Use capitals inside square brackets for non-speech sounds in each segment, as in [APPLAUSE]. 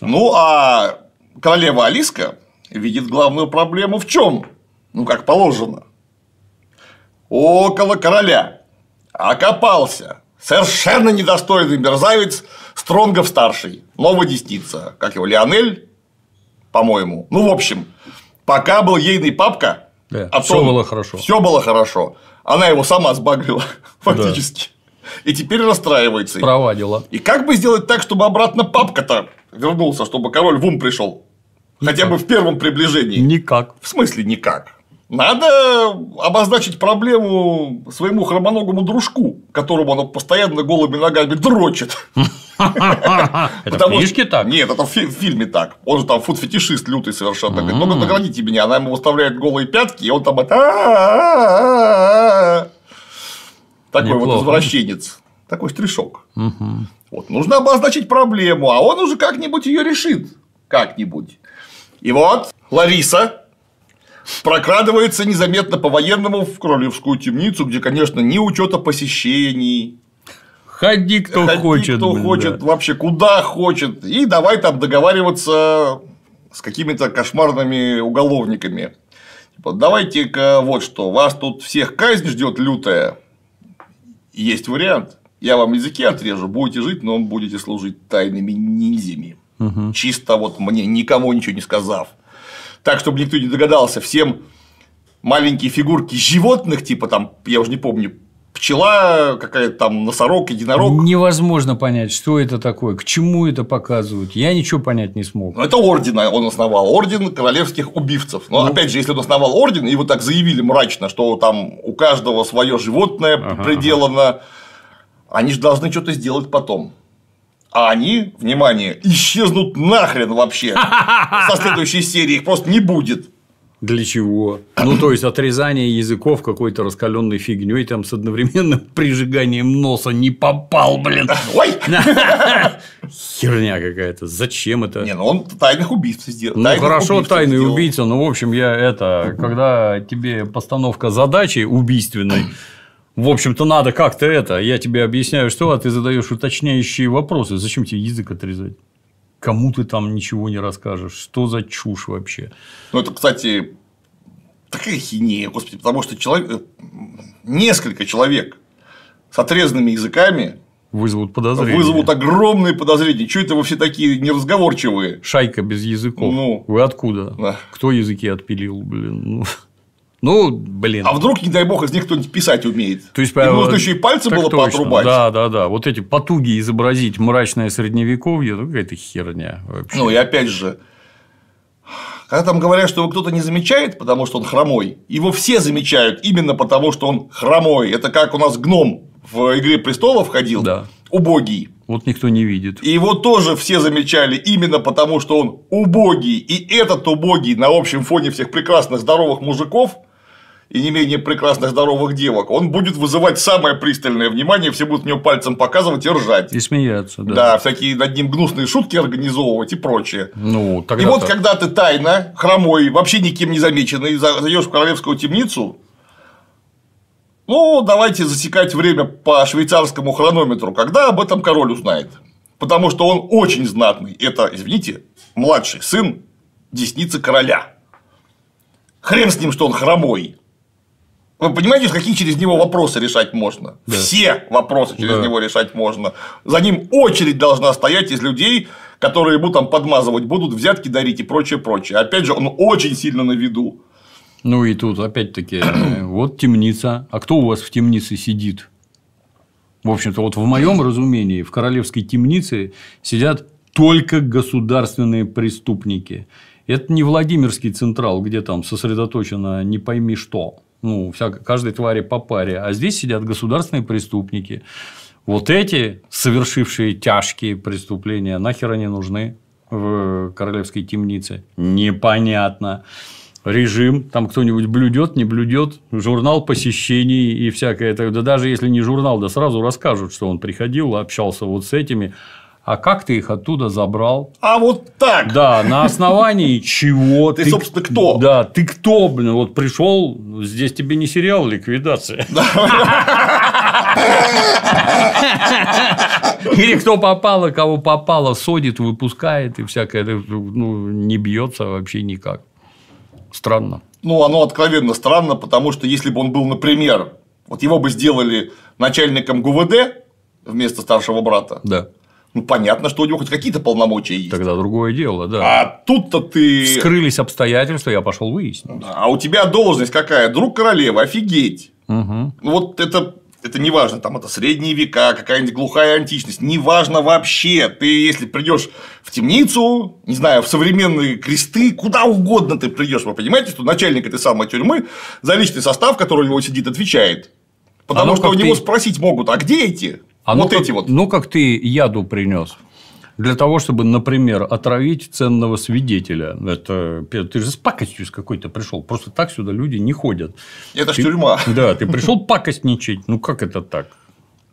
Ну, а королева Алиска видит главную проблему в чем? Ну, как положено. Около короля. Окопался. Совершенно недостойный мерзавец Стронгов-старший. Новая десница. Как его, Леонель? По-моему. Ну, в общем, пока был ейный папка, да, а все было хорошо. Все было хорошо. Она его сама сбагрила, [LAUGHS] фактически. Да. И теперь расстраивается. Провадила. И как бы сделать так, чтобы обратно папка-то вернулся, чтобы король в ум пришел? Никак. Хотя бы в первом приближении. Никак. В смысле никак? Надо обозначить проблему своему хромоногому дружку, которому она постоянно голыми ногами дрочит. [LAUGHS] Это в книжке так? Нет, это в фильме так. Он же там фуд-фетишист лютый совершенно. Говорит, ну наградите ну, меня. Она ему выставляет голые пятки, и он там это... Такой Неплохо. вот извращенец. Такой штришок. Угу. Вот. Нужно обозначить проблему, а он уже как-нибудь ее решит. Как-нибудь. И вот Лариса прокрадывается незаметно по-военному в королевскую темницу, где, конечно, ни учета посещений, Ходи, кто Ходи, хочет. Кто блин, хочет, да. вообще куда хочет. И давай там договариваться с какими-то кошмарными уголовниками. Типа, давайте-ка вот что, вас тут всех казнь ждет лютая, есть вариант. Я вам языки отрежу, будете жить, но будете служить тайными ниндзями. Угу. Чисто вот мне, никому ничего не сказав. Так, чтобы никто не догадался, всем маленькие фигурки животных, типа там, я уже не помню, пчела, какая-то там носорог, единорог. Невозможно понять, что это такое, к чему это показывают. Я ничего понять не смог. Но это орден а, он основал, орден королевских убивцев. Но ну... опять же, если он основал орден, и вот так заявили мрачно, что там у каждого свое животное ага, приделано, ага. они же должны что-то сделать потом. А они, внимание, исчезнут нахрен вообще. [LAUGHS] Со следующей серии их просто не будет. Для чего? Ну, то есть, отрезание языков какой-то раскаленной фигней там с одновременным [LAUGHS] прижиганием носа не попал, блин. Ой! [LAUGHS] Херня какая-то. Зачем это? Не, ну он тайных убийств сделал. Ну, хорошо, тайный убийца. Ну, в общем, я это, когда тебе постановка задачи убийственной, в общем-то, надо как-то это. Я тебе объясняю, что, а ты задаешь уточняющие вопросы. Зачем тебе язык отрезать? кому ты там ничего не расскажешь, что за чушь вообще. Ну, это, кстати, такая хинея, господи, потому что человек, э, несколько человек с отрезанными языками Вызовут подозрения. Вызовут огромные подозрения. Чего это вы все такие неразговорчивые? Шайка без языков. Ну, вы откуда? Да. Кто языки отпилил, блин? Ну. Ну, блин. А вдруг, не дай бог, из них кто-нибудь писать умеет? То есть, Им э, нужно еще и пальцы было точно. поотрубать. Да, да, да. Вот эти потуги изобразить мрачное средневековье, ну, какая-то херня вообще. Ну, и опять же, когда там говорят, что его кто-то не замечает, потому что он хромой, его все замечают именно потому, что он хромой. Это как у нас гном в «Игре престолов» ходил, да. убогий. Вот никто не видит. И его тоже все замечали именно потому, что он убогий. И этот убогий на общем фоне всех прекрасных здоровых мужиков – и не менее прекрасных здоровых девок, он будет вызывать самое пристальное внимание, все будут в него пальцем показывать и ржать. И смеяться, да. Да, всякие над ним гнусные шутки организовывать и прочее. Ну, тогда И вот, когда ты тайно, хромой, вообще никем не замеченный, зайдешь в королевскую темницу, ну, давайте засекать время по швейцарскому хронометру, когда об этом король узнает. Потому что он очень знатный. Это, извините, младший сын десницы короля. Хрен с ним, что он хромой. Вы понимаете, какие через него вопросы решать можно? Да. Все вопросы через да. него решать можно. За ним очередь должна стоять из людей, которые ему там подмазывать будут, взятки дарить и прочее, прочее. Опять же, он очень сильно на виду. Ну и тут опять-таки, э, [CLEARS THROAT] вот темница. А кто у вас в темнице сидит? В общем-то, вот в моем разумении, в королевской темнице сидят только государственные преступники. Это не Владимирский централ, где там сосредоточено не пойми что ну, вся, каждой твари по паре, а здесь сидят государственные преступники. Вот эти, совершившие тяжкие преступления, нахер они нужны в э, королевской темнице? Непонятно. Режим, там кто-нибудь блюдет, не блюдет, журнал посещений и всякое. Да даже если не журнал, да сразу расскажут, что он приходил, общался вот с этими, а как ты их оттуда забрал? А вот так! Да, на основании чего ты... Ты, собственно, кто? Да, ты кто, блин, вот пришел, здесь тебе не сериал «Ликвидация». Или кто попало, кого попало, содит, выпускает и всякое, ну, не бьется вообще никак. Странно. Ну, оно откровенно странно, потому что если бы он был, например, вот его бы сделали начальником ГУВД вместо старшего брата. Да ну понятно, что у него хоть какие-то полномочия есть. Тогда другое дело, да. А тут-то ты. Скрылись обстоятельства, я пошел выяснить. а у тебя должность какая? Друг королевы, офигеть. Угу. Вот это это не важно, там это средние века, какая-нибудь глухая античность, не важно вообще. Ты, если придешь в темницу, не знаю, в современные кресты, куда угодно ты придешь, вы понимаете, что начальник этой самой тюрьмы за личный состав, который у него сидит, отвечает. Потому Оно а ну что у него ты... спросить могут, а где эти? А ну вот ну, эти вот. Ну, как ты яду принес для того, чтобы, например, отравить ценного свидетеля. Это ты же с пакостью с какой-то пришел. Просто так сюда люди не ходят. Это ж тюрьма. [LAUGHS] Да, ты пришел пакостничать. Ну как это так?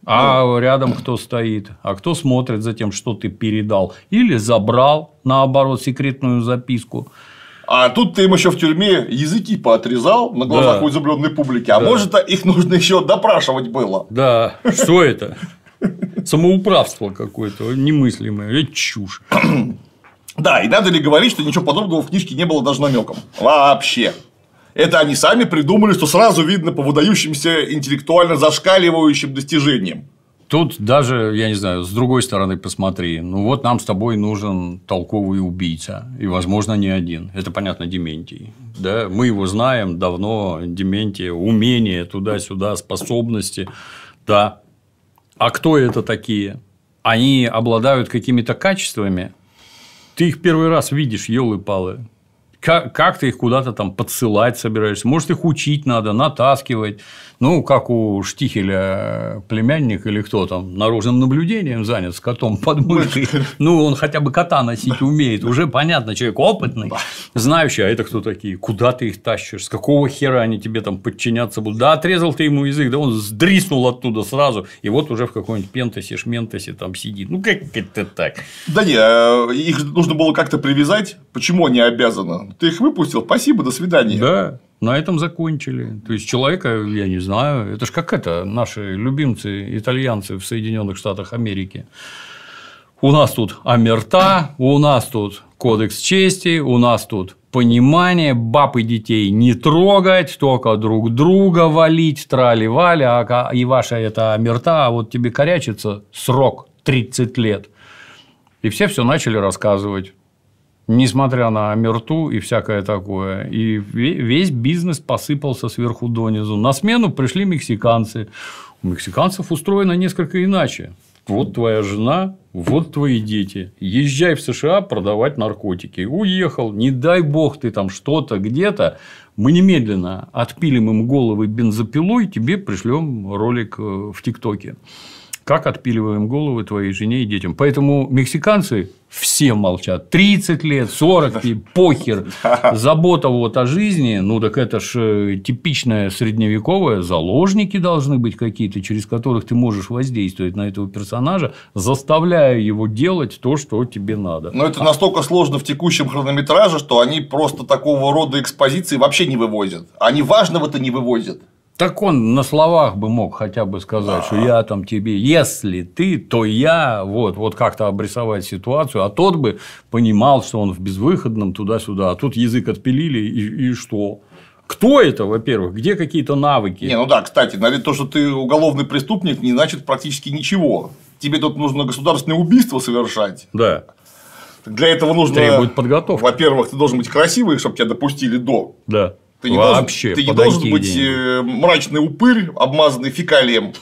А ну. рядом кто стоит, а кто смотрит за тем, что ты передал, или забрал, наоборот, секретную записку. А тут ты им еще в тюрьме языки поотрезал на глазах да. у изумленной публики. А да. может, их нужно еще допрашивать было. Да. Что это? самоуправство какое-то немыслимое, это чушь. [CLEARS THROAT] Да, и надо ли говорить, что ничего подобного в книжке не было даже намеком. Вообще. Это они сами придумали, что сразу видно по выдающимся интеллектуально зашкаливающим достижениям. Тут даже, я не знаю, с другой стороны посмотри. Ну, вот нам с тобой нужен толковый убийца. И, возможно, не один. Это, понятно, Дементий. Да? Мы его знаем давно. Дементия, умение туда-сюда, способности. Да, а кто это такие? Они обладают какими-то качествами? Ты их первый раз видишь, елы-палы. Как, как ты их куда-то там подсылать собираешься? Может, их учить надо, натаскивать. Ну, как у Штихеля э, племянник или кто там наружным наблюдением занят с котом [LAUGHS] под мышкой. Ну, он хотя бы кота носить умеет. Уже понятно, человек опытный, знающий, а это кто такие? Куда ты их тащишь? С какого хера они тебе там подчиняться будут? Да, отрезал ты ему язык, да он сдриснул оттуда сразу. И вот уже в какой-нибудь пентасе, шментасе там сидит. Ну, как это так? Да не, э, их нужно было как-то привязать Почему они обязаны? Ты их выпустил, спасибо, до свидания. Да, на этом закончили. То есть, человека, я не знаю, это же как это, наши любимцы, итальянцы в Соединенных Штатах Америки. У нас тут Амерта, у нас тут кодекс чести, у нас тут понимание, баб и детей не трогать, только друг друга валить, трали-вали, а и ваша это Амерта а вот тебе корячится срок 30 лет. И все все начали рассказывать несмотря на мерту и всякое такое. И весь бизнес посыпался сверху донизу. На смену пришли мексиканцы. У мексиканцев устроено несколько иначе. Вот твоя жена, вот твои дети. Езжай в США продавать наркотики. Уехал, не дай бог ты там что-то где-то. Мы немедленно отпилим им головы бензопилой, тебе пришлем ролик э, в ТикТоке как отпиливаем головы твоей жене и детям. Поэтому мексиканцы все молчат. 30 лет, 40, и похер. Забота вот о жизни, ну, так это ж э, типичная средневековая. Заложники должны быть какие-то, через которых ты можешь воздействовать на этого персонажа, заставляя его делать то, что тебе надо. Но это настолько сложно в текущем хронометраже, что они просто такого рода экспозиции вообще не вывозят. Они важного-то не вывозят. Так он на словах бы мог хотя бы сказать, что я там тебе, если ты, то я, вот, вот как-то обрисовать ситуацию, а тот бы понимал, что он в безвыходном туда-сюда, а тут язык отпилили и, и что? Кто это, во-первых? Где какие-то навыки? Не, ну да, кстати, наверное, то, что ты уголовный преступник, не значит практически ничего. Тебе тут нужно государственное убийство совершать. Да. Для этого нужно... Требует подготовка. Во-первых, ты должен быть красивый, чтобы тебя допустили до. Да. Ты не Вообще, должен, ты не должен быть деньги. Э, мрачный упырь, обмазанный фекалием.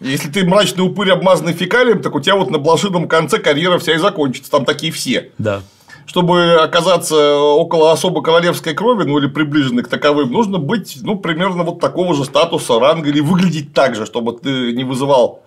Если ты мрачный упырь, обмазанный фекалием, так у тебя вот на блошином конце карьера вся и закончится. Там такие все. Да. Чтобы оказаться около особо королевской крови, ну или приближенной к таковым, нужно быть, ну, примерно вот такого же статуса, ранга или выглядеть так же, чтобы ты не вызывал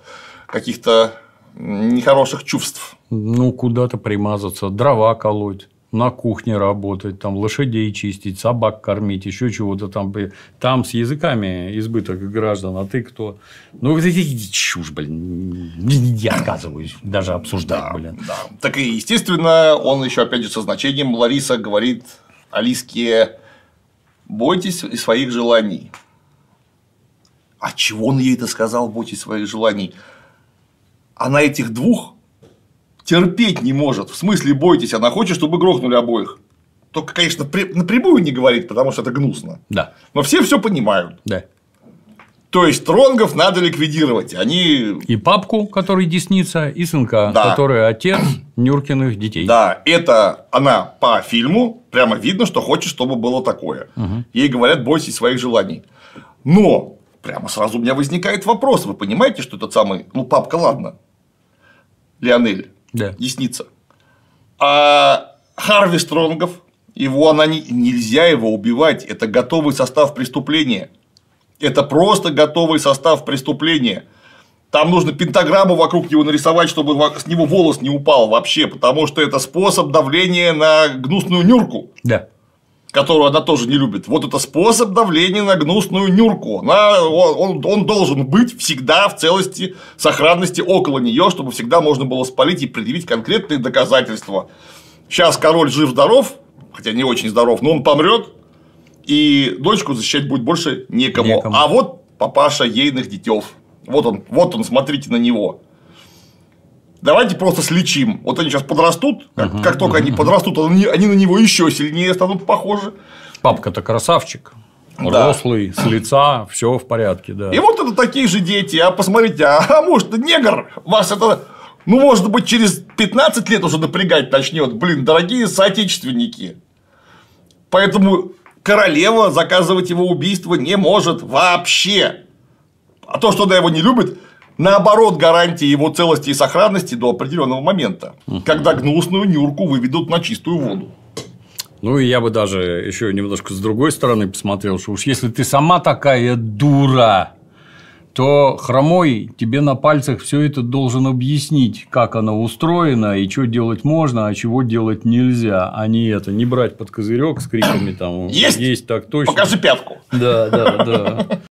каких-то нехороших чувств. Ну, куда-то примазаться, дрова колоть на кухне работать, там лошадей чистить, собак кормить, еще чего-то там. Там с языками избыток граждан, а ты кто? Ну, это чушь, блин. Я отказываюсь даже обсуждать, да, блин. Да. Так и, естественно, он еще, опять же, со значением Лариса говорит Алиске, бойтесь своих желаний. А чего он ей это сказал, бойтесь своих желаний? А на этих двух терпеть не может. В смысле бойтесь, она хочет, чтобы грохнули обоих. Только, конечно, при... напрямую не говорит, потому что это гнусно. Да. Но все все понимают. Да. То есть тронгов надо ликвидировать. Они. И папку, который десница, и сынка, да. который отец Нюркиных детей. Да, это она по фильму прямо видно, что хочет, чтобы было такое. Угу. Ей говорят, бойтесь своих желаний. Но прямо сразу у меня возникает вопрос: вы понимаете, что этот самый, ну, папка, ладно, Леонель, да. Ясница. А Харви Стронгов, его она не... нельзя его убивать, это готовый состав преступления. Это просто готовый состав преступления. Там нужно пентаграмму вокруг него нарисовать, чтобы с него волос не упал вообще, потому что это способ давления на гнусную нюрку. Да которую она тоже не любит. Вот это способ давления на гнусную нюрку. Она, он, он должен быть всегда в целости, сохранности около нее, чтобы всегда можно было спалить и предъявить конкретные доказательства. Сейчас король жив-здоров, хотя не очень здоров, но он помрет, и дочку защищать будет больше некому. некому. А вот папаша ейных детей. Вот он, вот он, смотрите на него давайте просто слечим. Вот они сейчас подрастут, как, угу, как только угу. они подрастут, они, они на него еще сильнее станут похожи. Папка-то красавчик. Да. Рослый, с лица, все в порядке, да. И вот это такие же дети. А посмотрите, а, а может, негр вас это ну, может быть, через 15 лет уже напрягать начнет. Блин, дорогие соотечественники. Поэтому королева заказывать его убийство не может вообще. А то, что она его не любит, наоборот, гарантии его целости и сохранности до определенного момента, угу. когда гнусную нюрку выведут на чистую воду. Ну, и я бы даже еще немножко с другой стороны посмотрел, что уж если ты сама такая дура, то хромой тебе на пальцах все это должен объяснить, как оно устроено и что делать можно, а чего делать нельзя, а не это, не брать под козырек с криками там. Есть, есть так точно. Покажи пятку. Да, да, да.